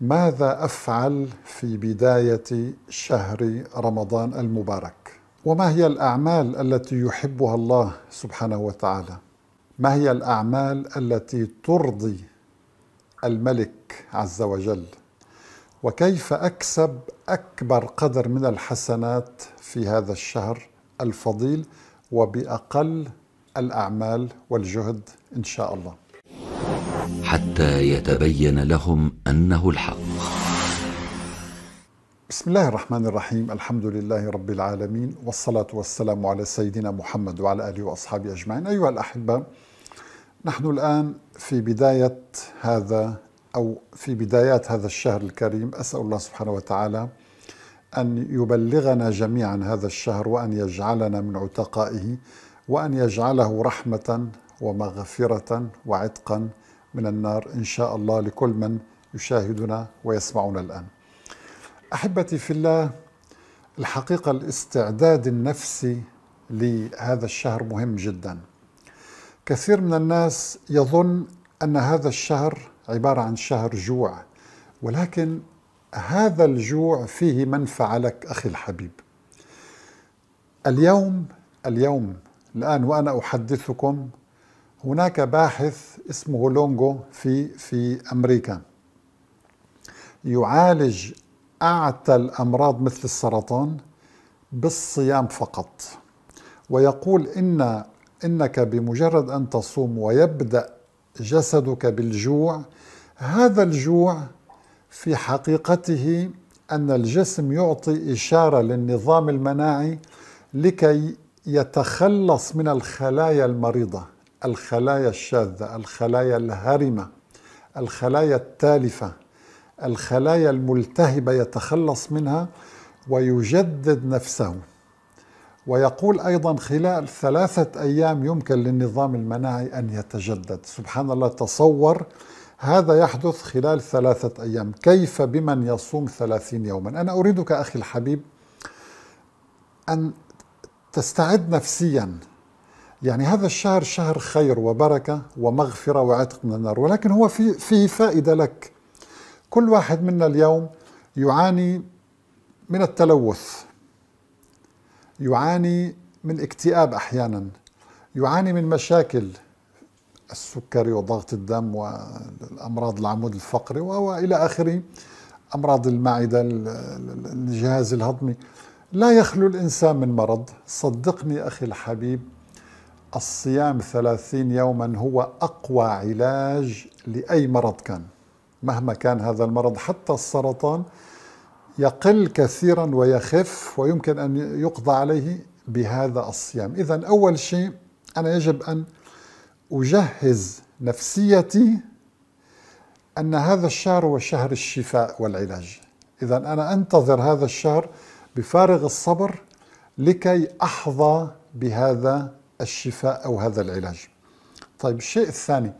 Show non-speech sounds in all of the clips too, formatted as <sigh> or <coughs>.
ماذا افعل في بدايه شهر رمضان المبارك وما هي الاعمال التي يحبها الله سبحانه وتعالى ما هي الاعمال التي ترضي الملك عز وجل وكيف اكسب اكبر قدر من الحسنات في هذا الشهر الفضيل وباقل الاعمال والجهد ان شاء الله حتى يتبين لهم انه الحق بسم الله الرحمن الرحيم الحمد لله رب العالمين والصلاة والسلام على سيدنا محمد وعلى آله وأصحابه أجمعين أيها الأحبة نحن الآن في بداية هذا أو في بدايات هذا الشهر الكريم أسأل الله سبحانه وتعالى أن يبلغنا جميعا هذا الشهر وأن يجعلنا من عتقائه وأن يجعله رحمة ومغفرة وعتقا من النار إن شاء الله لكل من يشاهدنا ويسمعنا الآن أحبتي في الله الحقيقة الاستعداد النفسي لهذا الشهر مهم جدا كثير من الناس يظن أن هذا الشهر عبارة عن شهر جوع ولكن هذا الجوع فيه منفعة لك أخي الحبيب اليوم اليوم الآن وأنا أحدثكم هناك باحث اسمه لونغو في في امريكا يعالج اعتى الامراض مثل السرطان بالصيام فقط ويقول ان انك بمجرد ان تصوم ويبدا جسدك بالجوع هذا الجوع في حقيقته ان الجسم يعطي اشاره للنظام المناعي لكي يتخلص من الخلايا المريضه الخلايا الشاذة الخلايا الهرمة الخلايا التالفة الخلايا الملتهبة يتخلص منها ويجدد نفسه ويقول أيضا خلال ثلاثة أيام يمكن للنظام المناعي أن يتجدد سبحان الله تصور هذا يحدث خلال ثلاثة أيام كيف بمن يصوم ثلاثين يوما أنا أريدك أخي الحبيب أن تستعد نفسيا يعني هذا الشهر شهر خير وبركه ومغفره وعتق من النار ولكن هو في فيه فائده لك كل واحد منا اليوم يعاني من التلوث يعاني من اكتئاب احيانا يعاني من مشاكل السكري وضغط الدم والامراض العمود الفقري والى اخره امراض المعده الجهاز الهضمي لا يخلو الانسان من مرض صدقني اخي الحبيب الصيام ثلاثين يوما هو أقوى علاج لأي مرض كان مهما كان هذا المرض حتى السرطان يقل كثيرا ويخف ويمكن أن يقضى عليه بهذا الصيام إذا أول شيء أنا يجب أن أجهز نفسيتي أن هذا الشهر هو شهر الشفاء والعلاج إذا أنا أنتظر هذا الشهر بفارغ الصبر لكي أحظى بهذا الشفاء أو هذا العلاج طيب الشيء الثاني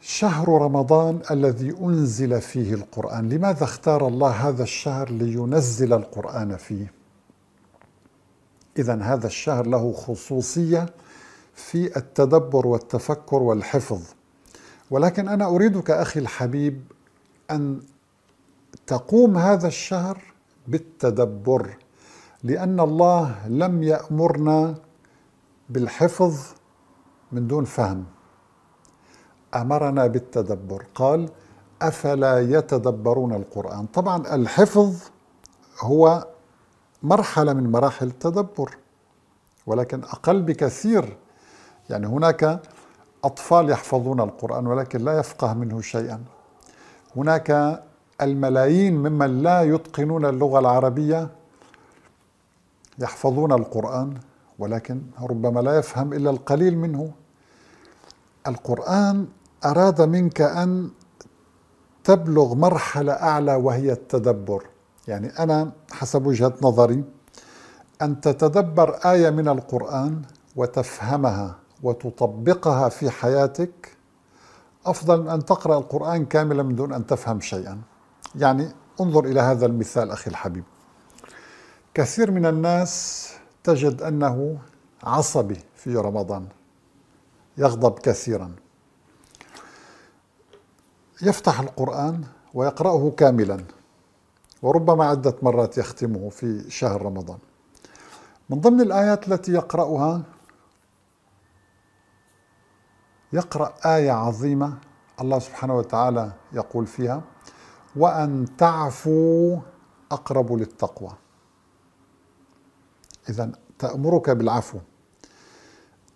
شهر رمضان الذي أنزل فيه القرآن لماذا اختار الله هذا الشهر لينزل القرآن فيه إذا هذا الشهر له خصوصية في التدبر والتفكر والحفظ ولكن أنا أريدك أخي الحبيب أن تقوم هذا الشهر بالتدبر لأن الله لم يأمرنا بالحفظ من دون فهم امرنا بالتدبر قال افلا يتدبرون القران طبعا الحفظ هو مرحله من مراحل التدبر ولكن اقل بكثير يعني هناك اطفال يحفظون القران ولكن لا يفقه منه شيئا هناك الملايين ممن لا يتقنون اللغه العربيه يحفظون القران ولكن ربما لا يفهم الا القليل منه القران اراد منك ان تبلغ مرحله اعلى وهي التدبر يعني انا حسب وجهه نظري ان تتدبر ايه من القران وتفهمها وتطبقها في حياتك افضل من ان تقرا القران كاملا من دون ان تفهم شيئا يعني انظر الى هذا المثال اخي الحبيب كثير من الناس تجد أنه عصبي في رمضان يغضب كثيرا يفتح القرآن ويقرأه كاملا وربما عدة مرات يختمه في شهر رمضان من ضمن الآيات التي يقرأها يقرأ آية عظيمة الله سبحانه وتعالى يقول فيها وأن تعفوا أقرب للتقوى إذا تأمرك بالعفو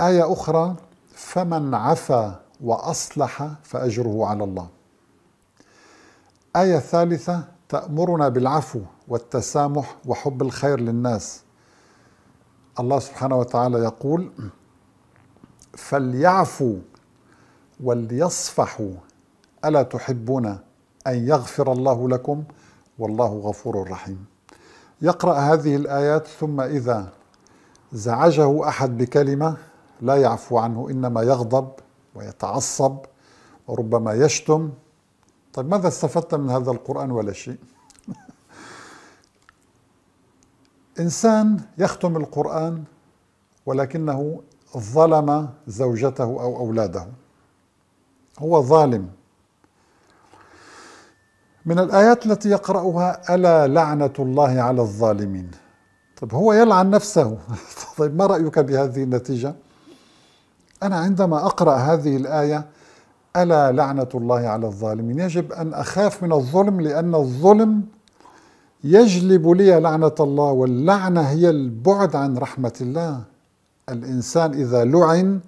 آية أخرى فمن عفا وأصلح فأجره على الله آية ثالثة تأمرنا بالعفو والتسامح وحب الخير للناس الله سبحانه وتعالى يقول فليعفوا وليصفحوا ألا تحبون أن يغفر الله لكم والله غفور رحيم يقرأ هذه الآيات ثم إذا زعجه أحد بكلمة لا يعفو عنه إنما يغضب ويتعصب وربما يشتم طيب ماذا استفدت من هذا القرآن ولا شيء <laughs> إنسان يختم القرآن ولكنه ظلم زوجته أو أولاده هو ظالم من الآيات التي يقرأها ألا لعنة الله على الظالمين طيب هو يلعن نفسه <laughs> طيب ما رأيك بهذه النتيجة؟ أنا عندما أقرأ هذه الآية ألا لعنة الله على الظالمين يجب أن أخاف من الظلم لأن الظلم يجلب لي لعنة الله واللعنة هي البعد عن رحمة الله الإنسان إذا لعن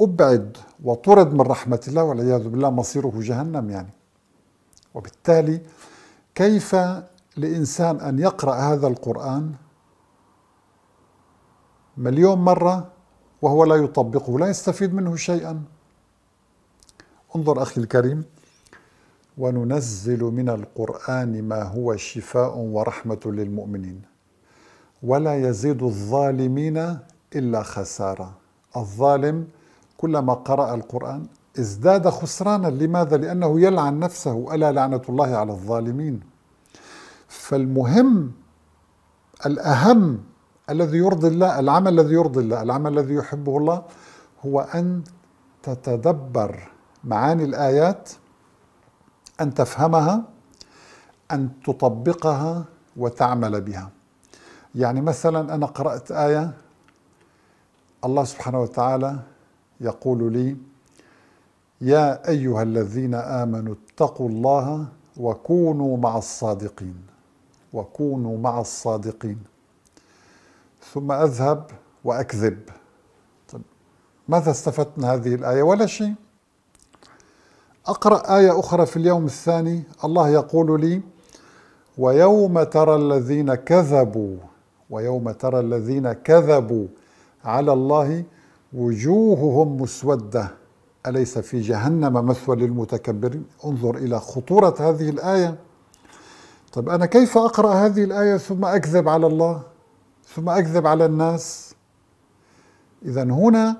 أبعد وطرد من رحمة الله والعياذ بالله مصيره جهنم يعني وبالتالي كيف لإنسان أن يقرأ هذا القرآن مليون مرة وهو لا يطبقه لا يستفيد منه شيئا انظر أخي الكريم وننزل من القرآن ما هو شفاء ورحمة للمؤمنين ولا يزيد الظالمين إلا خسارة الظالم كلما قرأ القرآن ازداد خسرانا لماذا؟ لأنه يلعن نفسه ألا لعنة الله على الظالمين فالمهم الأهم الذي يرضي الله العمل الذي يرضي الله العمل الذي يحبه الله هو أن تتدبر معاني الآيات أن تفهمها أن تطبقها وتعمل بها يعني مثلا أنا قرأت آية الله سبحانه وتعالى يقول لي يا ايها الذين امنوا اتقوا الله وكونوا مع الصادقين وكونوا مع الصادقين ثم اذهب واكذب طيب ماذا استفدت من هذه الايه ولا شيء اقرا ايه اخرى في اليوم الثاني الله يقول لي ويوم ترى الذين كذبوا ويوم ترى الذين كذبوا على الله وجوههم مسوده أليس في جهنم مثوى للمتكبرين انظر إلى خطورة هذه الآية طب أنا كيف أقرأ هذه الآية ثم أكذب على الله ثم أكذب على الناس إذا هنا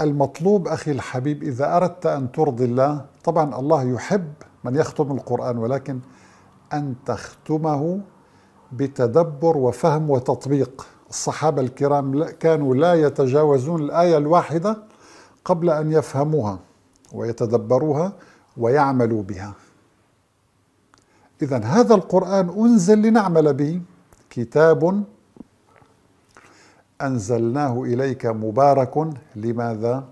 المطلوب أخي الحبيب إذا أردت أن ترضي الله طبعا الله يحب من يختم القرآن ولكن أن تختمه بتدبر وفهم وتطبيق الصحابة الكرام كانوا لا يتجاوزون الآية الواحدة قبل أن يفهموها ويتدبروها ويعملوا بها إذا هذا القرآن أنزل لنعمل به كتاب أنزلناه إليك مبارك لماذا؟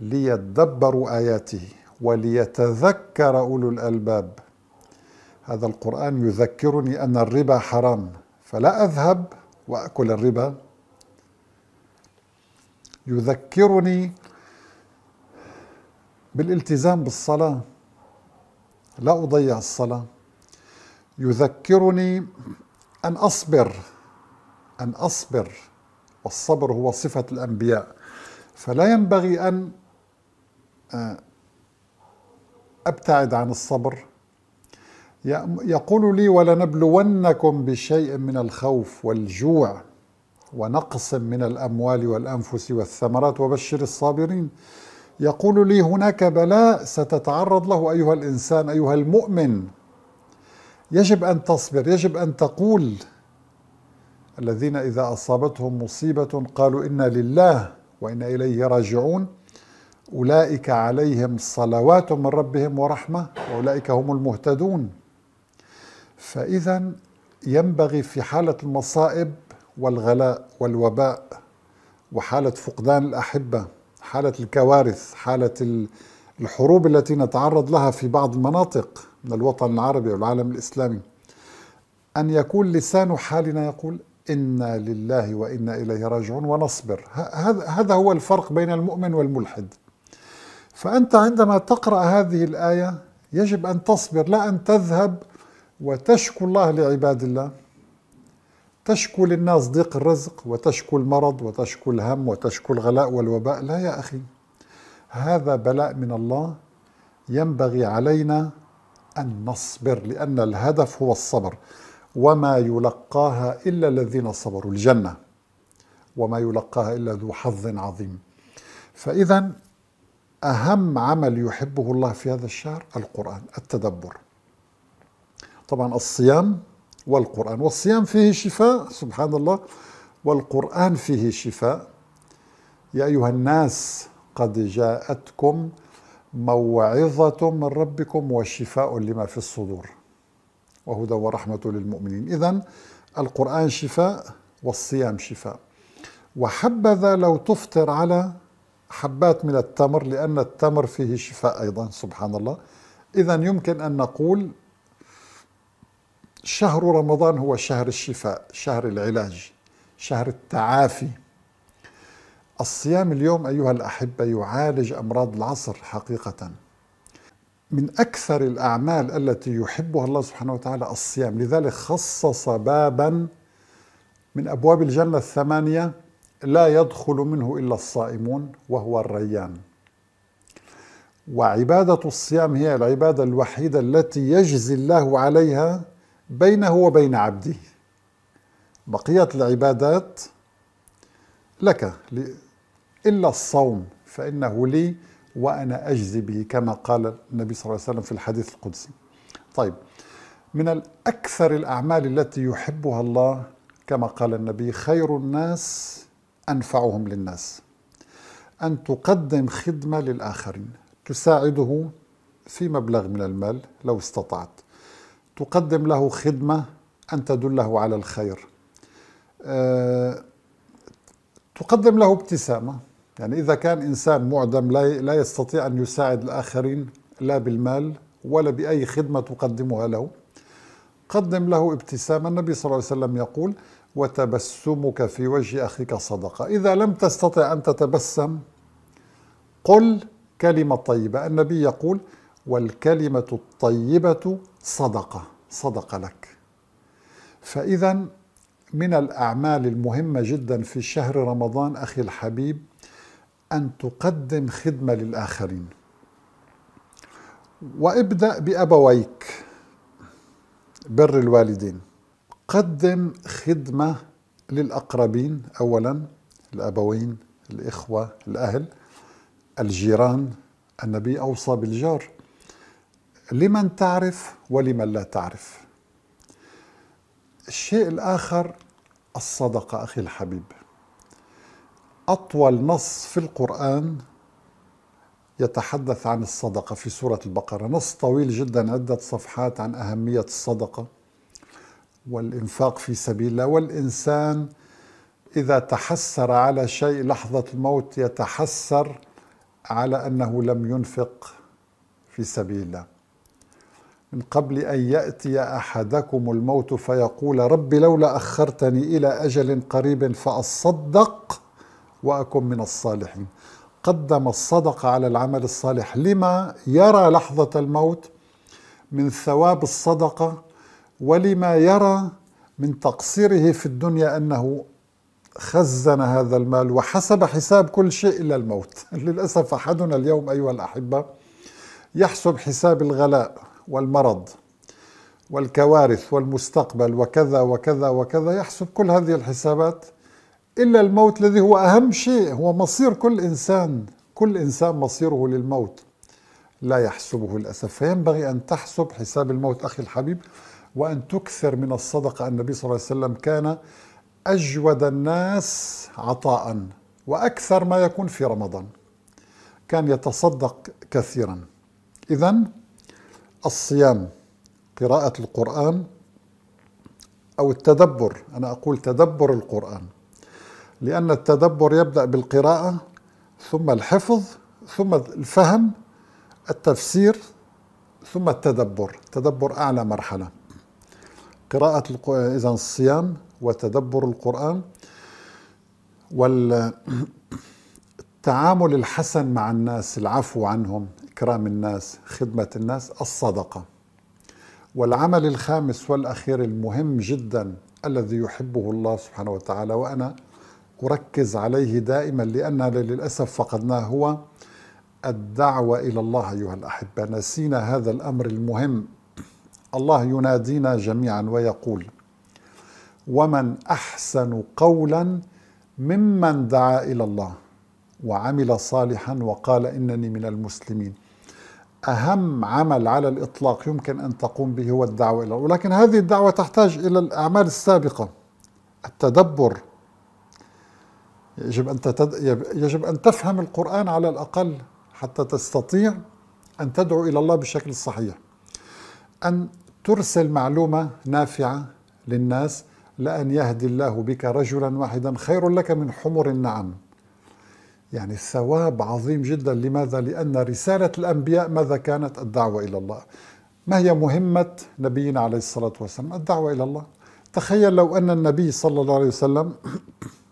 ليدبروا آياته وليتذكر أولو الألباب هذا القرآن يذكرني أن الربا حرام فلا أذهب وأكل الربا يذكرني بالالتزام بالصلاة لا أضيع الصلاة يذكرني أن أصبر أن أصبر والصبر هو صفة الأنبياء فلا ينبغي أن آه، أبتعد عن الصبر يقول لي ولنبلونكم بشيء من الخوف والجوع ونقص من الاموال والانفس والثمرات وبشر الصابرين يقول لي هناك بلاء ستتعرض له ايها الانسان ايها المؤمن يجب ان تصبر يجب ان تقول الذين اذا اصابتهم مصيبه قالوا انا لله وانا اليه راجعون اولئك عليهم صلوات من ربهم ورحمه واولئك هم المهتدون فإذا ينبغي في حالة المصائب والغلاء والوباء وحالة فقدان الأحبة حالة الكوارث حالة الحروب التي نتعرض لها في بعض المناطق من الوطن العربي والعالم الإسلامي أن يكون لسان حالنا يقول إنا لله وإنا إليه راجعون ونصبر هذا هو الفرق بين المؤمن والملحد فأنت عندما تقرأ هذه الآية يجب أن تصبر لا أن تذهب وتشكو الله لعباد الله تشكو للناس ضيق الرزق وتشكو المرض وتشكو الهم وتشكو الغلاء والوباء لا يا أخي هذا بلاء من الله ينبغي علينا أن نصبر لأن الهدف هو الصبر وما يلقاها إلا الذين صبروا الجنة وما يلقاها إلا ذو حظ عظيم فإذا أهم عمل يحبه الله في هذا الشهر القرآن التدبر طبعا الصيام والقرآن والصيام فيه شفاء سبحان الله والقرآن فيه شفاء يا أيها الناس قد جاءتكم موعظة من ربكم وشفاء لما في الصدور وهدى ورحمة للمؤمنين إذا القرآن شفاء والصيام شفاء وحبذا لو تفطر على حبات من التمر لأن التمر فيه شفاء أيضا سبحان الله إذا يمكن أن نقول شهر رمضان هو شهر الشفاء شهر العلاج شهر التعافي الصيام اليوم أيها الأحبة يعالج أمراض العصر حقيقة من أكثر الأعمال التي يحبها الله سبحانه وتعالى الصيام لذلك خصص بابا من أبواب الجنة الثمانية لا يدخل منه إلا الصائمون وهو الريان وعبادة الصيام هي العبادة الوحيدة التي يجزي الله عليها بينه وبين عبده بقية العبادات لك إلا الصوم فإنه لي وأنا أجزي به كما قال النبي صلى الله عليه وسلم في الحديث القدسي طيب من الأكثر الأعمال التي يحبها الله كما قال النبي خير الناس أنفعهم للناس أن تقدم خدمة للآخرين تساعده في مبلغ من المال لو استطعت تقدم له خدمة أن تدله على الخير آه، تقدم له ابتسامة يعني إذا كان إنسان معدم لا يستطيع أن يساعد الآخرين لا بالمال ولا بأي خدمة تقدمها له قدم له ابتسامة النبي صلى الله عليه وسلم يقول وتبسمك في وجه أخيك صدقة إذا لم تستطع أن تتبسم قل كلمة طيبة النبي يقول والكلمة الطيبة صدقة صدقة لك فإذا من الأعمال المهمة جدا في شهر رمضان أخي الحبيب أن تقدم خدمة للآخرين وابدأ بأبويك بر الوالدين قدم خدمة للأقربين أولا الأبوين الإخوة الأهل الجيران النبي أوصى بالجار لمن تعرف ولمن لا تعرف الشيء الآخر الصدقة أخي الحبيب أطول نص في القرآن يتحدث عن الصدقة في سورة البقرة نص طويل جدا عدة صفحات عن أهمية الصدقة والإنفاق في سبيل الله والإنسان إذا تحسر على شيء لحظة الموت يتحسر على أنه لم ينفق في سبيل الله من قبل أن يأتي أحدكم الموت فيقول رب لولا أخرتني إلى أجل قريب فأصدق وأكن من الصالحين قدم الصدقة على العمل الصالح لما يرى لحظة الموت من ثواب الصدقة ولما يرى من تقصيره في الدنيا أنه خزن هذا المال وحسب حساب كل شيء إلا الموت <laughs> للأسف أحدنا اليوم أيها الأحبة يحسب حساب الغلاء والمرض والكوارث والمستقبل وكذا وكذا وكذا يحسب كل هذه الحسابات إلا الموت الذي هو أهم شيء هو مصير كل إنسان كل إنسان مصيره للموت لا يحسبه للأسف فينبغي أن تحسب حساب الموت أخي الحبيب وأن تكثر من الصدقة النبي صلى الله عليه وسلم كان أجود الناس عطاء وأكثر ما يكون في رمضان كان يتصدق كثيرا إذا الصيام قراءة القرآن أو التدبر أنا أقول تدبر القرآن لأن التدبر يبدأ بالقراءة ثم الحفظ ثم الفهم التفسير ثم التدبر التدبر أعلى مرحلة قراءة إذا الصيام وتدبر القرآن والتعامل <clears throat> الحسن مع الناس العفو عنهم إكرام الناس خدمة الناس الصدقة والعمل الخامس والأخير المهم جدا الذي يحبه الله سبحانه وتعالى وأنا أركز عليه دائما لأننا للأسف فقدناه هو الدعوة إلى الله أيها الأحبة نسينا هذا الأمر المهم الله ينادينا جميعا ويقول ومن أحسن قولا ممن دعا إلى الله وعمل صالحا وقال إنني من المسلمين أهم عمل على الإطلاق يمكن أن تقوم به هو الدعوة إلى ولكن هذه الدعوة تحتاج إلى الأعمال السابقة التدبر يجب أن, تتد... يجب أن تفهم القرآن على الأقل حتى تستطيع أن تدعو إلى الله بشكل صحيح أن ترسل معلومة نافعة للناس لأن يهدي الله بك رجلا واحدا خير لك من حمر النعم يعني الثواب عظيم جدا لماذا؟ لأن رسالة الأنبياء ماذا كانت الدعوة إلى الله ما هي مهمة نبينا عليه الصلاة والسلام الدعوة إلى الله تخيل لو أن النبي صلى الله عليه وسلم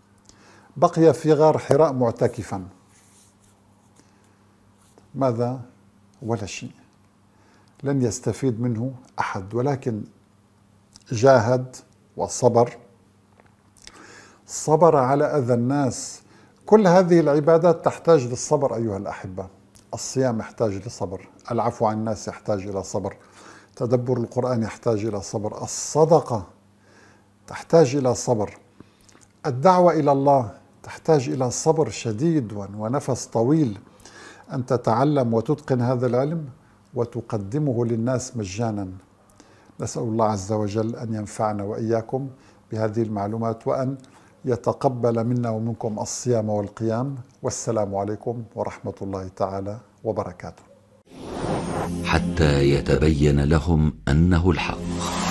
<coughs> بقي في غار حراء معتكفا ماذا؟ ولا شيء لن يستفيد منه أحد ولكن جاهد وصبر صبر على أذى الناس كل هذه العبادات تحتاج للصبر أيها الأحبة الصيام يحتاج لصبر العفو عن الناس يحتاج إلى صبر تدبر القرآن يحتاج إلى صبر الصدقة تحتاج إلى صبر الدعوة إلى الله تحتاج إلى صبر شديد ونفس طويل أن تتعلم وتتقن هذا العلم وتقدمه للناس مجانا نسأل الله عز وجل أن ينفعنا وإياكم بهذه المعلومات وأن يتقبل منا ومنكم الصيام والقيام والسلام عليكم ورحمه الله تعالى وبركاته حتى يتبين لهم انه الحق